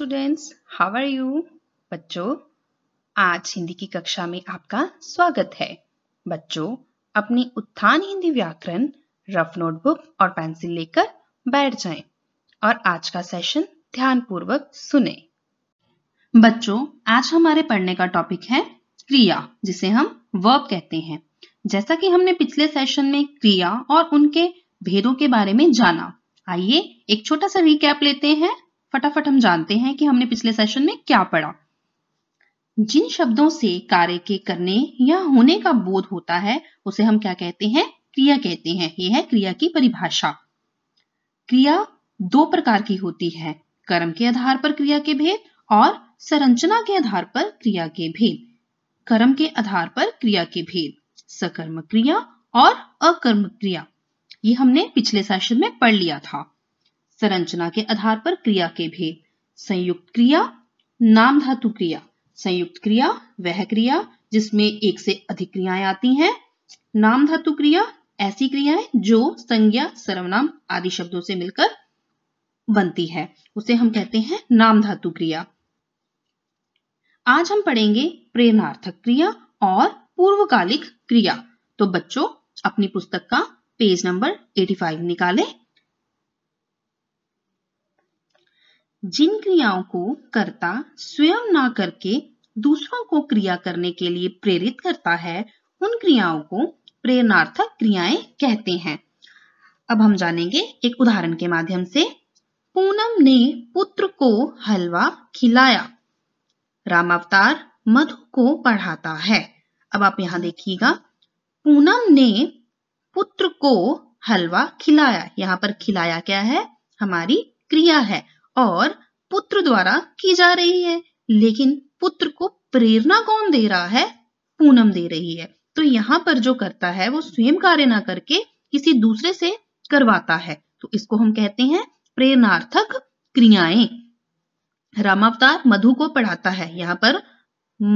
students how are you बच्चों आज हिंदी की कक्षा में आपका स्वागत है बच्चों अपनी उत्थान हिंदी व्याकरण रफ नोटबुक और पेंसिल लेकर बैठ जाएं और आज का सेशन ध्यानपूर्वक सुने बच्चों आज हमारे पढ़ने का टॉपिक है क्रिया जिसे हम वर्ब कहते हैं जैसा कि हमने पिछले सेशन में क्रिया और उनके भेदों के बारे में जाना आइए एक छोटा सा रिकैप लेते हैं फटाफट हम जानते हैं कि हमने पिछले सेशन में क्या पढ़ा जिन शब्दों से कार्य के करने या होने का बोध होता है उसे हम क्या कहते हैं क्रिया कहते हैं यह है क्रिया की परिभाषा क्रिया दो प्रकार की होती है कर्म के आधार पर क्रिया के भेद और संरचना के आधार पर क्रिया के भेद कर्म के आधार पर क्रिया के भेद सकर्म क्रिया और अकर्म क्रिया ये हमने पिछले सेशन में पढ़ लिया था संरचना के आधार पर क्रिया के भेद संयुक्त क्रिया नाम धातु क्रिया संयुक्त क्रिया वह क्रिया जिसमें एक से अधिक क्रियाएं आती हैं नाम धातु क्रिया ऐसी क्रियाएं जो संज्ञा सर्वनाम आदि शब्दों से मिलकर बनती है उसे हम कहते हैं नाम धातु क्रिया आज हम पढ़ेंगे प्रेरणार्थक क्रिया और पूर्वकालिक क्रिया तो बच्चों अपनी पुस्तक का पेज नंबर 85 निकालें जिन क्रियाओं को कर्ता स्वयं ना करके दूसरों को क्रिया करने के लिए प्रेरित करता है उन क्रियाओं को प्रेरणार्थक क्रियाएं कहते हैं अब हम जानेंगे एक उदाहरण के माध्यम से पूनम ने पुत्र को हलवा खिलाया राम अवतार मधु को पढ़ाता है अब आप यहां देखिएगा पूनम ने पुत्र को हलवा खिलाया यहां पर खिलाया क्या है हमारी क्रिया है और पुत्र द्वारा की जा रही है लेकिन पुत्र को प्रेरणा कौन दे रहा है पूनम दे रही है तो यहां पर जो करता है वो स्वयं कार्य ना करके किसी दूसरे से करवाता है तो इसको हम कहते हैं प्रेरणार्थक क्रियाएं रामावतार मधु को पढ़ाता है यहाँ पर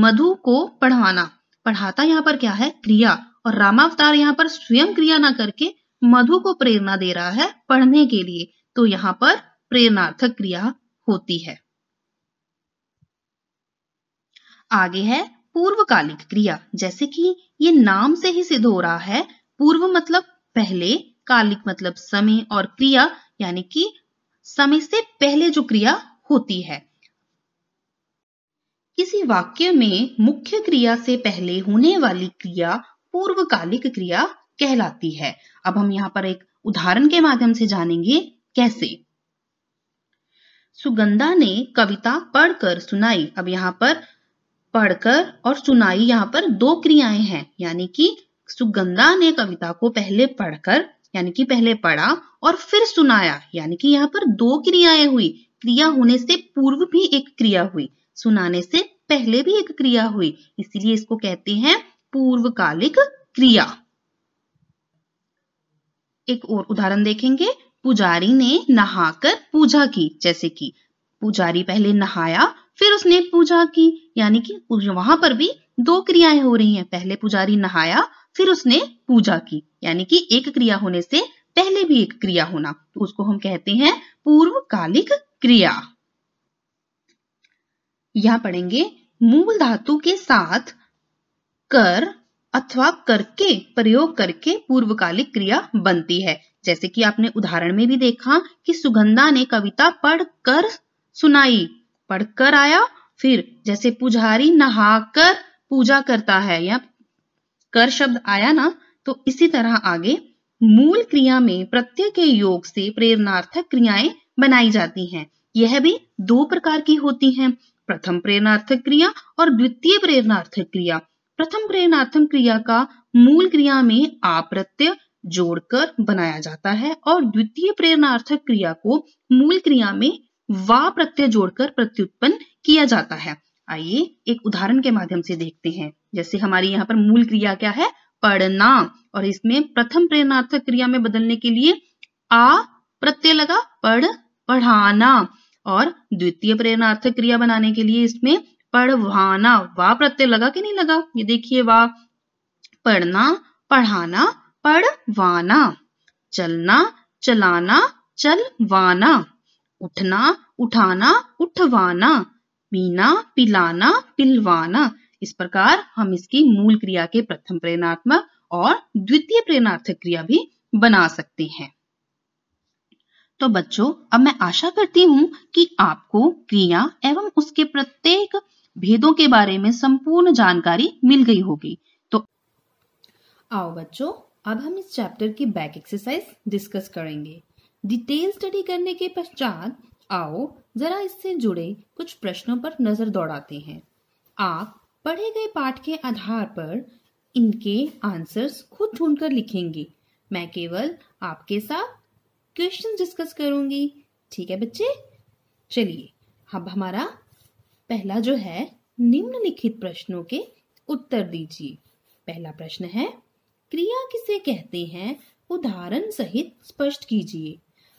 मधु को पढ़वाना पढ़ाता यहाँ पर क्या है क्रिया और रामावतार यहाँ पर स्वयं क्रिया ना करके मधु को प्रेरणा दे रहा है पढ़ने के लिए तो यहाँ पर प्रेरणार्थक क्रिया होती है आगे है पूर्वकालिक क्रिया जैसे कि ये नाम से ही सिद्ध हो रहा है पूर्व मतलब पहले कालिक मतलब समय और क्रिया यानी कि समय से पहले जो क्रिया होती है किसी वाक्य में मुख्य क्रिया से पहले होने वाली क्रिया पूर्वकालिक क्रिया कहलाती है अब हम यहाँ पर एक उदाहरण के माध्यम से जानेंगे कैसे सुगंधा ने कविता पढ़कर सुनाई अब यहाँ पर पढ़कर और सुनाई यहाँ पर दो क्रियाएं हैं यानी कि सुगंधा ने कविता को पहले पढ़कर यानी कि पहले पढ़ा और फिर सुनाया यानी कि यहाँ पर दो क्रियाएं हुई क्रिया होने से पूर्व भी एक क्रिया हुई सुनाने से पहले भी एक क्रिया हुई इसलिए इसको कहते हैं पूर्वकालिक क्रिया एक और उदाहरण देखेंगे पुजारी ने नहाकर पूजा की जैसे कि पुजारी पहले नहाया फिर उसने पूजा की यानी कि वहां पर भी दो क्रियाएं हो रही हैं पहले पुजारी नहाया फिर उसने पूजा की यानी कि एक क्रिया होने से पहले भी एक क्रिया होना तो उसको हम कहते हैं पूर्वकालिक क्रिया यहां पढ़ेंगे मूल धातु के साथ कर अथवा करके प्रयोग करके पूर्वकालिक क्रिया बनती है जैसे कि आपने उदाहरण में भी देखा कि सुगंधा ने कविता पढ़कर सुनाई पढ़कर आया फिर जैसे पुजारी नहाकर पूजा करता है या कर शब्द आया ना तो इसी तरह आगे मूल क्रिया में प्रत्यय के योग से प्रेरणार्थक क्रियाएं बनाई जाती हैं यह भी दो प्रकार की होती हैं प्रथम प्रेरणार्थक क्रिया और द्वितीय प्रेरणार्थक क्रिया प्रथम प्रेरणार्थक क्रिया का मूल क्रिया में आप प्रत्यय जोड़कर बनाया जाता है और द्वितीय प्रेरणार्थक क्रिया को मूल क्रिया में वा प्रत्यय जोड़कर प्रत्युत्पन्न किया जाता है आइए एक उदाहरण के माध्यम से देखते हैं जैसे हमारी यहाँ पर मूल क्रिया क्या है पढ़ना और इसमें प्रथम प्रेरणार्थक क्रिया में बदलने के लिए आ प्रत्यय लगा पढ़ पढ़ाना और द्वितीय प्रेरणार्थक क्रिया बनाने के लिए इसमें पढ़वाना वा प्रत्यय लगा कि नहीं लगा ये देखिए वा पढ़ना पढ़ाना पढ़वाना चलना चलाना चलवाना उठना उठाना उठवाना पीना पिलाना पिलवाना इस प्रकार हम इसकी मूल क्रिया के प्रथम प्रेरणात्मक और द्वितीय प्रेरणार्थक क्रिया भी बना सकते हैं तो बच्चों अब मैं आशा करती हूँ कि आपको क्रिया एवं उसके प्रत्येक भेदों के बारे में संपूर्ण जानकारी मिल गई होगी तो आओ बच्चों अब हम इस चैप्टर की बैक एक्सरसाइज डिस्कस करेंगे डिटेल स्टडी करने के पश्चात आओ जरा इससे जुड़े कुछ प्रश्नों पर नजर दौड़ाते हैं आप पढ़े गए पाठ के आधार पर इनके आंसर्स खुद ढूंढकर लिखेंगे मैं केवल आपके साथ क्वेश्चन डिस्कस करूंगी ठीक है बच्चे चलिए अब हमारा पहला जो है निम्नलिखित प्रश्नों के उत्तर दीजिए पहला प्रश्न है क्रिया किसे कहते हैं उदाहरण सहित स्पष्ट कीजिए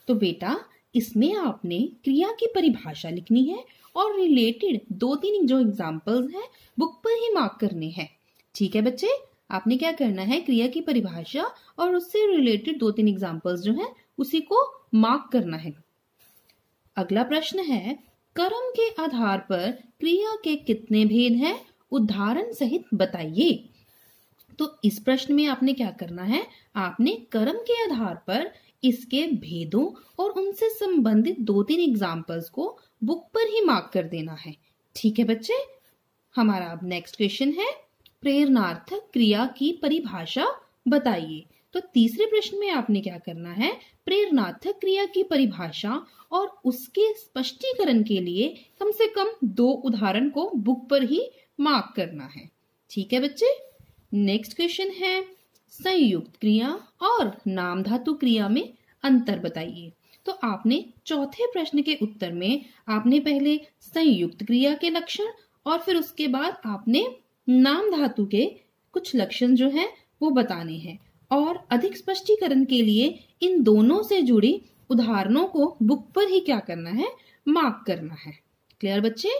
तो बेटा इसमें आपने क्रिया की परिभाषा लिखनी है और रिलेटेड दो तीन जो एग्जाम्पल्स हैं बुक पर ही मार्क करने हैं ठीक है बच्चे आपने क्या करना है क्रिया की परिभाषा और उससे रिलेटेड दो तीन एग्जाम्पल्स जो हैं उसी को मार्क करना है अगला प्रश्न है कर्म के आधार पर क्रिया के कितने भेद हैं उदाहरण सहित बताइए तो इस प्रश्न में आपने क्या करना है आपने कर्म के आधार पर इसके भेदों और उनसे संबंधित दो तीन एग्जाम्पल्स को बुक पर ही मार्क कर देना है ठीक है बच्चे हमारा अब नेक्स्ट क्वेश्चन है प्रेरणार्थक क्रिया की परिभाषा बताइए तो तीसरे प्रश्न में आपने क्या करना है प्रेरणार्थक क्रिया की परिभाषा और उसके स्पष्टीकरण के लिए कम से कम दो उदाहरण को बुक पर ही मार्क करना है ठीक है बच्चे नेक्स्ट क्वेश्चन है संयुक्त क्रिया और नाम धातु क्रिया में अंतर बताइए तो आपने चौथे प्रश्न के उत्तर में आपने पहले संयुक्त क्रिया के लक्षण और फिर उसके बाद आपने नाम धातु के कुछ लक्षण जो हैं वो बताने हैं और अधिक स्पष्टीकरण के लिए इन दोनों से जुड़ी उदाहरणों को बुक पर ही क्या करना है मार्क करना है क्लियर बच्चे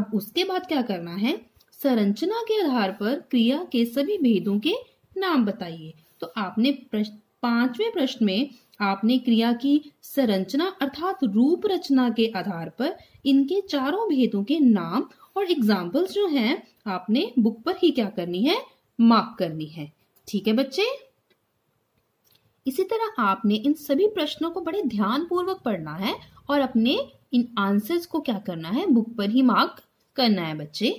अब उसके बाद क्या करना है संरचना के आधार पर क्रिया के सभी भेदों के नाम बताइए तो आपने प्रश्न पांचवें प्रश्न में आपने क्रिया की संरचना अर्थात रूप रचना के आधार पर इनके चारों भेदों के नाम और एग्जाम्पल्स जो हैं आपने बुक पर ही क्या करनी है मार्क करनी है ठीक है बच्चे इसी तरह आपने इन सभी प्रश्नों को बड़े ध्यान पूर्वक पढ़ना है और अपने इन आंसर्स को क्या करना है बुक पर ही मार्क करना है बच्चे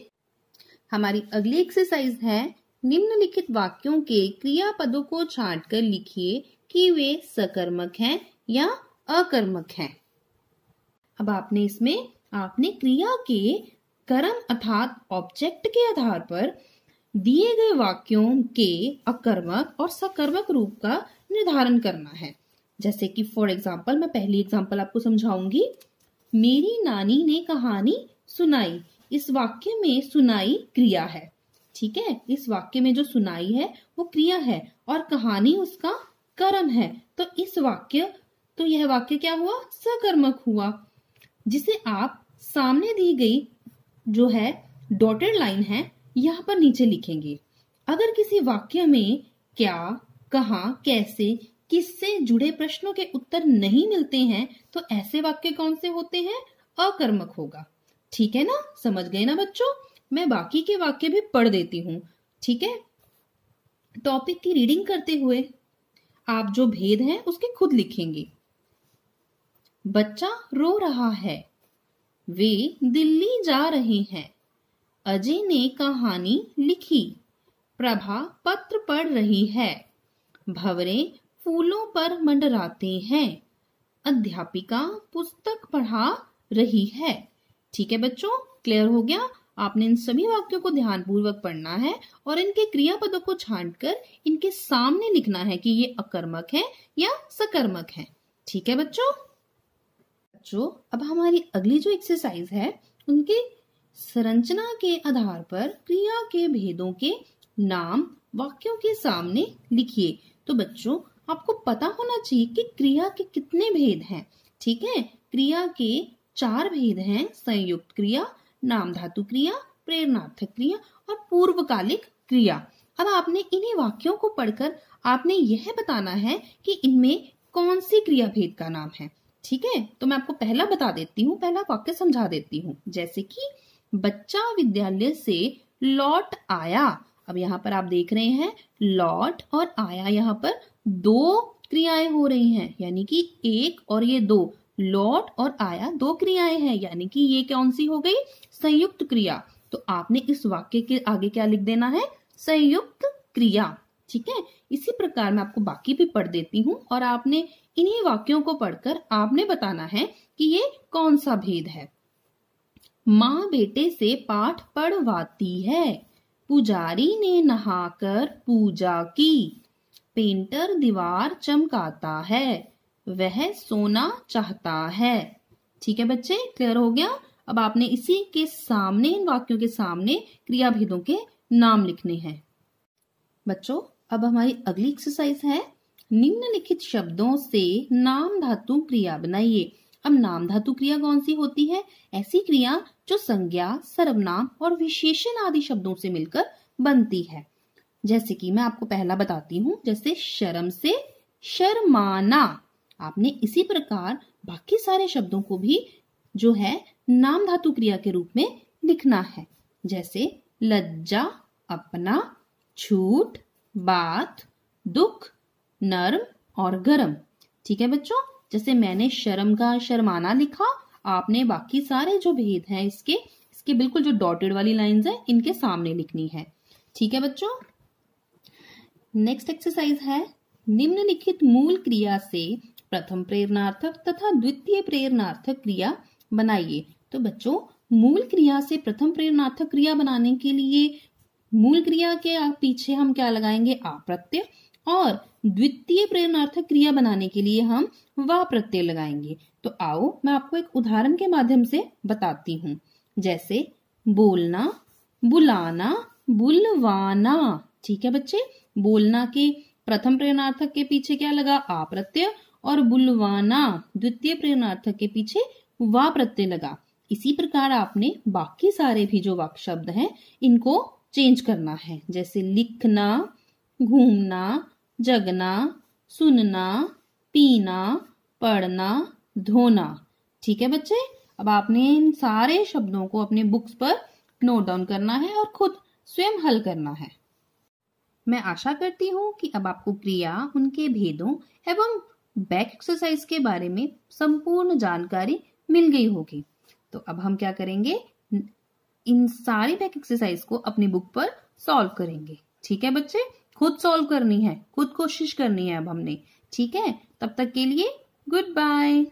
हमारी अगली एक्सरसाइज है निम्नलिखित वाक्यों के क्रियापदों को छांटकर लिखिए कि वे सकर्मक हैं या अकर्मक हैं अब आपने इसमें आपने क्रिया के कर्म अर्थात ऑब्जेक्ट के आधार पर दिए गए वाक्यों के अकर्मक और सकर्मक रूप का निर्धारण करना है जैसे कि फॉर एग्जाम्पल मैं पहली एग्जाम्पल आपको समझाऊंगी मेरी नानी ने कहानी सुनाई इस वाक्य में सुनाई क्रिया है ठीक है इस वाक्य में जो सुनाई है वो क्रिया है और कहानी उसका कर्म है तो इस वाक्य तो यह वाक्य क्या हुआ सकर्मक हुआ जिसे आप सामने दी गई जो है डॉटेड लाइन है यहाँ पर नीचे लिखेंगे अगर किसी वाक्य में क्या कहा कैसे किससे जुड़े प्रश्नों के उत्तर नहीं मिलते हैं तो ऐसे वाक्य कौन से होते हैं अकर्मक होगा ठीक है ना समझ गए ना बच्चों मैं बाकी के वाक्य भी पढ़ देती हूँ ठीक है टॉपिक की रीडिंग करते हुए आप जो भेद हैं उसके खुद लिखेंगे बच्चा रो रहा है वे दिल्ली जा रहे हैं अजय ने कहानी लिखी प्रभा पत्र पढ़ रही है भवरे फूलों पर मंडराते हैं अध्यापिका पुस्तक पढ़ा रही है ठीक है बच्चों क्लियर हो गया आपने इन सभी वाक्यों को ध्यानपूर्वक पढ़ना है और इनके क्रियापदों को छांटकर इनके सामने लिखना है कि ये अकर्मक है या सकर्मक है ठीक है बच्चों बच्चों अब हमारी अगली जो एक्सरसाइज है उनके संरचना के आधार पर क्रिया के भेदों के नाम वाक्यों के सामने लिखिए तो बच्चों आपको पता होना चाहिए कि क्रिया के कितने भेद हैं ठीक है क्रिया के चार भेद हैं संयुक्त क्रिया नाम धातु क्रिया प्रेरणार्थक क्रिया और पूर्वकालिक क्रिया अब आपने इन्हीं वाक्यों को पढ़कर आपने यह बताना है कि इनमें कौन सी क्रिया भेद का नाम है ठीक है तो मैं आपको पहला बता देती हूँ पहला वाक्य समझा देती हूँ जैसे कि बच्चा विद्यालय से लौट आया अब यहाँ पर आप देख रहे हैं लौट और आया यहाँ पर दो क्रियाएं हो रही हैं यानी कि एक और ये दो लौट और आया दो क्रियाएं हैं यानी कि ये कौन सी हो गई संयुक्त क्रिया तो आपने इस वाक्य के आगे क्या लिख देना है संयुक्त क्रिया ठीक है इसी प्रकार मैं आपको बाकी भी पढ़ देती हूँ और आपने इन्हीं वाक्यों को पढ़कर आपने बताना है कि ये कौन सा भेद है माँ बेटे से पाठ पढ़वाती है पुजारी ने नहाकर पूजा की पेंटर दीवार चमकाता है वह सोना चाहता है ठीक है बच्चे क्लियर हो गया अब आपने इसी के सामने इन वाक्यों के सामने क्रिया भेदों के नाम लिखने हैं बच्चों अब हमारी अगली एक्सरसाइज है निम्नलिखित शब्दों से नाम धातु क्रिया बनाइए अब नाम धातु क्रिया कौन सी होती है ऐसी क्रिया जो संज्ञा सर्वनाम और विशेषण आदि शब्दों से मिलकर बनती है जैसे कि मैं आपको पहला बताती हूँ जैसे शर्म से शर्माना आपने इसी प्रकार बाकी सारे शब्दों को भी जो है नाम धातु क्रिया के रूप में लिखना है जैसे लज्जा अपना छूट बात दुख नर्म और गरम ठीक है बच्चों जैसे मैंने शर्म का शर्माना लिखा आपने बाकी सारे जो भेद हैं इसके इसके बिल्कुल जो डॉटेड वाली लाइंस है इनके सामने लिखनी है ठीक है बच्चों नेक्स्ट एक्सरसाइज है निम्नलिखित मूल क्रिया से प्रथम प्रेरणार्थक तथा द्वितीय प्रेरणार्थक क्रिया बनाइए तो बच्चों मूल क्रिया से प्रथम प्रेरणार्थक क्रिया बनाने के लिए मूल क्रिया के पीछे हम क्या लगाएंगे आ प्रत्यय और द्वितीय प्रेरणार्थक क्रिया बनाने के लिए हम वा प्रत्यय लगाएंगे तो आओ मैं आपको एक उदाहरण के माध्यम से बताती हूँ जैसे बोलना बुलाना बुलवाना ठीक है बच्चे बोलना के प्रथम प्रेरणार्थक के पीछे क्या लगा आ प्रत्यय और बुलवाना द्वितीय प्रेरणार्थ के पीछे वा प्रत्यय लगा इसी प्रकार आपने बाकी सारे भी जो वाक्य शब्द हैं इनको चेंज करना है जैसे लिखना घूमना जगना सुनना पीना पढ़ना धोना ठीक है बच्चे अब आपने इन सारे शब्दों को अपने बुक्स पर नोट डाउन करना है और खुद स्वयं हल करना है मैं आशा करती हूँ कि अब आपको क्रिया उनके भेदों एवं बैक एक्सरसाइज के बारे में संपूर्ण जानकारी मिल गई होगी तो अब हम क्या करेंगे इन सारी बैक एक्सरसाइज को अपनी बुक पर सॉल्व करेंगे ठीक है बच्चे खुद सॉल्व करनी है खुद कोशिश करनी है अब हमने ठीक है तब तक के लिए गुड बाय